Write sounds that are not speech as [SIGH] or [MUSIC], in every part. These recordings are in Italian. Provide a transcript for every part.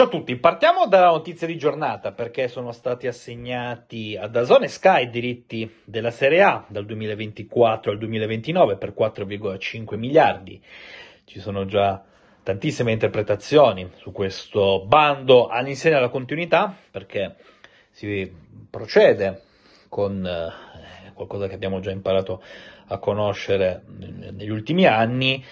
Ciao a tutti, partiamo dalla notizia di giornata perché sono stati assegnati a Dazone Sky i diritti della Serie A dal 2024 al 2029 per 4,5 miliardi. Ci sono già tantissime interpretazioni su questo bando all'insegna della continuità perché si procede con eh, qualcosa che abbiamo già imparato a conoscere eh, negli ultimi anni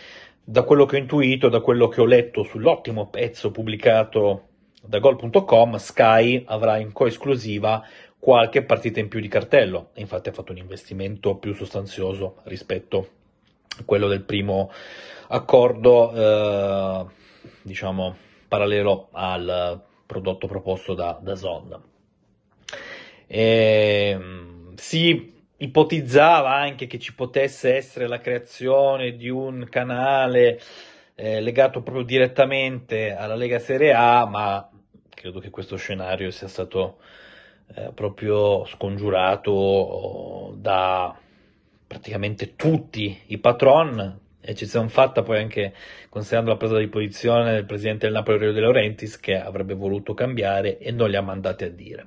da quello che ho intuito, da quello che ho letto sull'ottimo pezzo pubblicato da gol.com, Sky avrà in coesclusiva qualche partita in più di cartello. Infatti ha fatto un investimento più sostanzioso rispetto a quello del primo accordo, eh, diciamo, parallelo al prodotto proposto da, da Zond. E, ehm, sì, ipotizzava anche che ci potesse essere la creazione di un canale eh, legato proprio direttamente alla Lega Serie A, ma credo che questo scenario sia stato eh, proprio scongiurato da praticamente tutti i patron, eccezione fatta poi anche considerando la presa di posizione del presidente del Napoli Rio De Laurentiis che avrebbe voluto cambiare e non li ha mandati a dire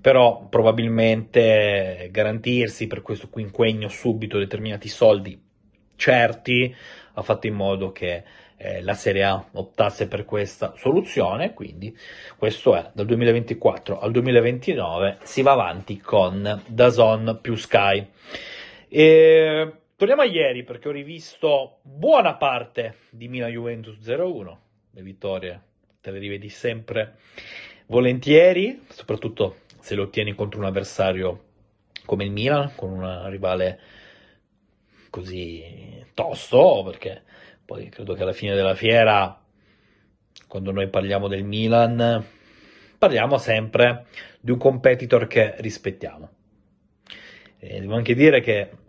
però probabilmente garantirsi per questo quinquennio subito determinati soldi certi ha fatto in modo che eh, la Serie A optasse per questa soluzione quindi questo è dal 2024 al 2029 si va avanti con Dazon più Sky e Torniamo a ieri perché ho rivisto buona parte di Milan Juventus 0-1, le vittorie te le rivedi sempre volentieri, soprattutto se le ottieni contro un avversario come il Milan, con un rivale così tosto, perché poi credo che alla fine della fiera, quando noi parliamo del Milan, parliamo sempre di un competitor che rispettiamo. E devo anche dire che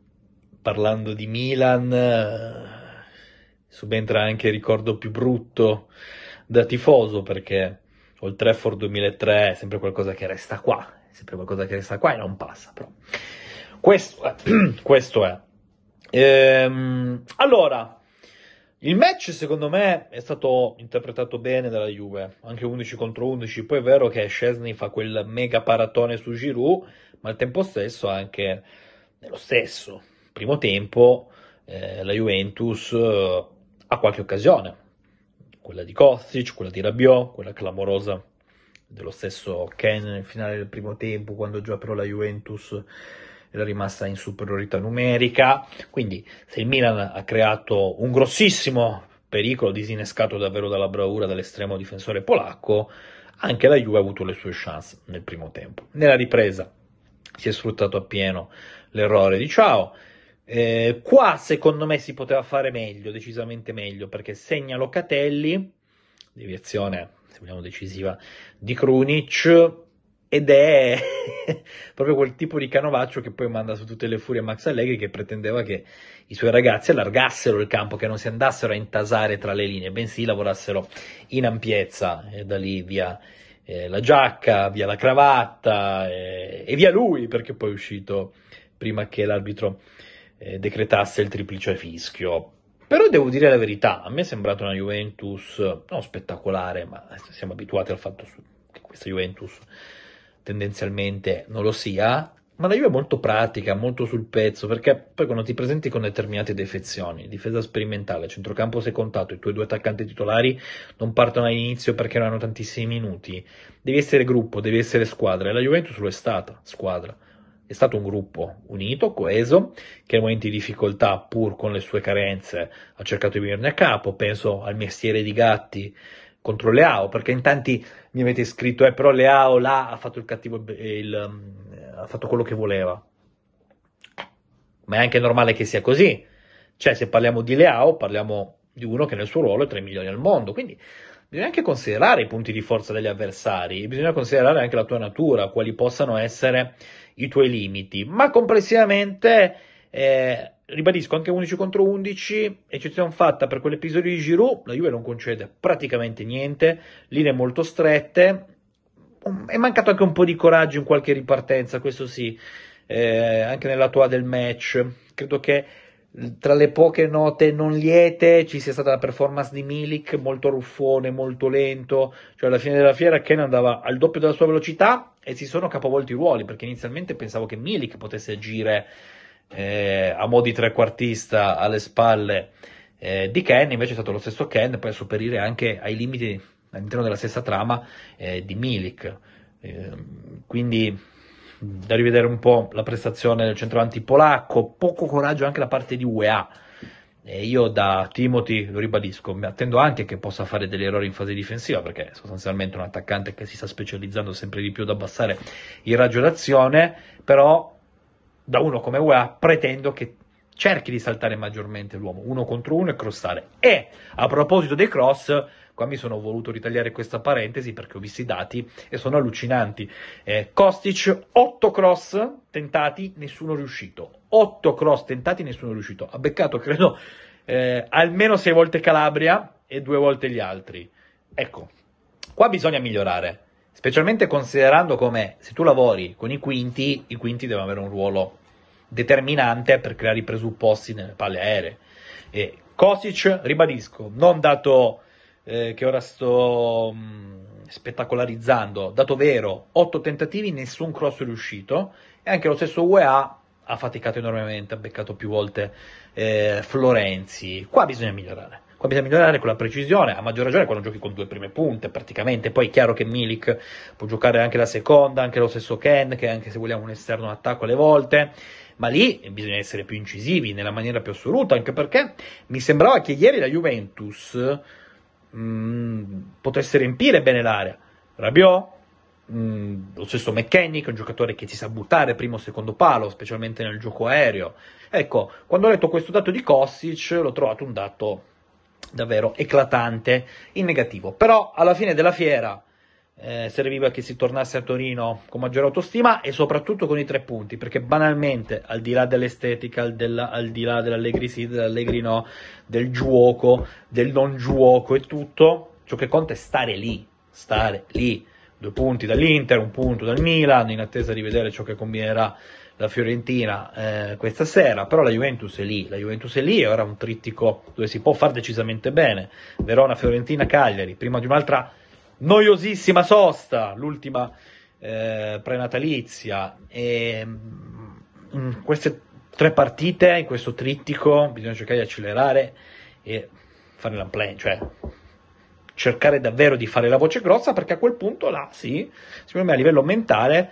parlando di Milan, eh, subentra anche il ricordo più brutto da tifoso perché oltre a Trafford 2003 è sempre qualcosa che resta qua, è sempre qualcosa che resta qua e non passa però. Questo è. [CLEARS THROAT] Questo è. Ehm, allora, il match secondo me è stato interpretato bene dalla Juve, anche 11 contro 11, poi è vero che Chesney fa quel mega paratone su Giroud, ma al tempo stesso anche nello stesso primo tempo eh, la Juventus eh, ha qualche occasione, quella di Kostic, quella di Rabiot, quella clamorosa dello stesso Ken nel finale del primo tempo, quando già però la Juventus era rimasta in superiorità numerica. Quindi, se il Milan ha creato un grossissimo pericolo disinnescato davvero dalla bravura dell'estremo difensore polacco, anche la Juve ha avuto le sue chance nel primo tempo. Nella ripresa si è sfruttato appieno l'errore di Ciao eh, qua secondo me si poteva fare meglio, decisamente meglio, perché segna Locatelli, deviazione, se vogliamo decisiva, di Krunic, ed è [LAUGHS] proprio quel tipo di canovaccio che poi manda su tutte le furie Max Allegri che pretendeva che i suoi ragazzi allargassero il campo, che non si andassero a intasare tra le linee, bensì lavorassero in ampiezza e da lì via eh, la giacca, via la cravatta eh, e via lui, perché poi è uscito prima che l'arbitro eh, decretasse il triplice fischio. Però devo dire la verità, a me è sembrata una Juventus non spettacolare, ma siamo abituati al fatto che questa Juventus tendenzialmente non lo sia, ma la Juve è molto pratica, molto sul pezzo, perché poi quando ti presenti con determinate defezioni, difesa sperimentale, centrocampo secondato, i tuoi due attaccanti titolari non partono all'inizio perché non hanno tantissimi minuti, devi essere gruppo, devi essere squadra, e la Juventus lo è stata, squadra. È stato un gruppo unito, coeso, che in momenti di difficoltà, pur con le sue carenze, ha cercato di venirne a capo. Penso al mestiere di Gatti contro Leao, perché in tanti mi avete scritto, eh, però Leao là ha fatto il cattivo, il, mm, ha fatto quello che voleva. Ma è anche normale che sia così. Cioè, se parliamo di Leao, parliamo di uno che nel suo ruolo è tra i migliori al mondo. Quindi bisogna anche considerare i punti di forza degli avversari, bisogna considerare anche la tua natura, quali possano essere i tuoi limiti, ma complessivamente, eh, ribadisco, anche 11 contro 11, eccezione fatta per quell'episodio di Giroud, la Juve non concede praticamente niente, linee molto strette, è mancato anche un po' di coraggio in qualche ripartenza, questo sì, eh, anche nella tua del match, credo che tra le poche note non liete ci sia stata la performance di Milik molto ruffone, molto lento cioè alla fine della fiera Ken andava al doppio della sua velocità e si sono capovolti i ruoli perché inizialmente pensavo che Milik potesse agire eh, a mo' di trequartista alle spalle eh, di Ken invece è stato lo stesso Ken poi a superire anche ai limiti all'interno della stessa trama eh, di Milik ehm, quindi da rivedere un po' la prestazione del centravanti polacco, poco coraggio anche da parte di UEA. E io da Timothy, lo ribadisco, mi attendo anche che possa fare degli errori in fase difensiva, perché è sostanzialmente un attaccante che si sta specializzando sempre di più ad abbassare il raggio d'azione, però da uno come UEA pretendo che cerchi di saltare maggiormente l'uomo, uno contro uno e crossare. E a proposito dei cross, Qua mi sono voluto ritagliare questa parentesi perché ho visto i dati e sono allucinanti. Eh, Kostic, 8 cross tentati, nessuno riuscito. 8 cross tentati, nessuno riuscito. Ha beccato, credo, eh, almeno 6 volte Calabria e 2 volte gli altri. Ecco, qua bisogna migliorare specialmente considerando come se tu lavori con i quinti, i quinti devono avere un ruolo determinante per creare i presupposti nelle palle aeree. E Kosic, ribadisco, non dato eh, che ora sto mh, mm, spettacolarizzando, dato vero, 8 tentativi, nessun cross riuscito, e anche lo stesso UEA ha faticato enormemente, ha beccato più volte eh, Florenzi. Qua bisogna migliorare. Qua bisogna migliorare con la precisione, a maggior ragione quando giochi con due prime punte praticamente. Poi è chiaro che Milik può giocare anche la seconda, anche lo stesso Ken, che anche se vogliamo un esterno attacco alle volte. Ma lì bisogna essere più incisivi nella maniera più assoluta, anche perché mi sembrava che ieri la Juventus Mm, potesse riempire bene l'area. Rabiot, mm, lo stesso McKennie, che è un giocatore che si sa buttare primo o secondo palo, specialmente nel gioco aereo. Ecco, quando ho letto questo dato di Kostic, l'ho trovato un dato davvero eclatante in negativo. Però alla fine della fiera eh, serviva che si tornasse a Torino con maggiore autostima e soprattutto con i tre punti, perché banalmente, al di là dell'estetica, al, della, al di là dell'allegri sì, dell'allegri no, del giuoco, del non giuoco e tutto, ciò che conta è stare lì, stare lì. Due punti dall'Inter, un punto dal Milan, in attesa di vedere ciò che combinerà la Fiorentina eh, questa sera, però la Juventus è lì, la Juventus è lì e ora è un trittico dove si può fare decisamente bene. Verona, Fiorentina, Cagliari, prima di un'altra noiosissima sosta, l'ultima eh, prenatalizia. E, mm, in queste tre partite, in questo trittico, bisogna cercare di accelerare e fare l'unplay, cioè cercare davvero di fare la voce grossa perché a quel punto là sì, secondo me a livello mentale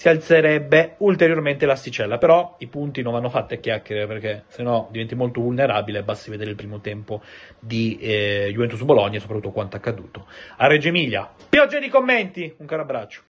si alzerebbe ulteriormente l'asticella. Però i punti non vanno fatti a chiacchiere perché sennò diventi molto vulnerabile. Basti vedere il primo tempo di eh, Juventus Bologna e soprattutto quanto accaduto. A Reggio Emilia, pioggia di commenti. Un caro abbraccio.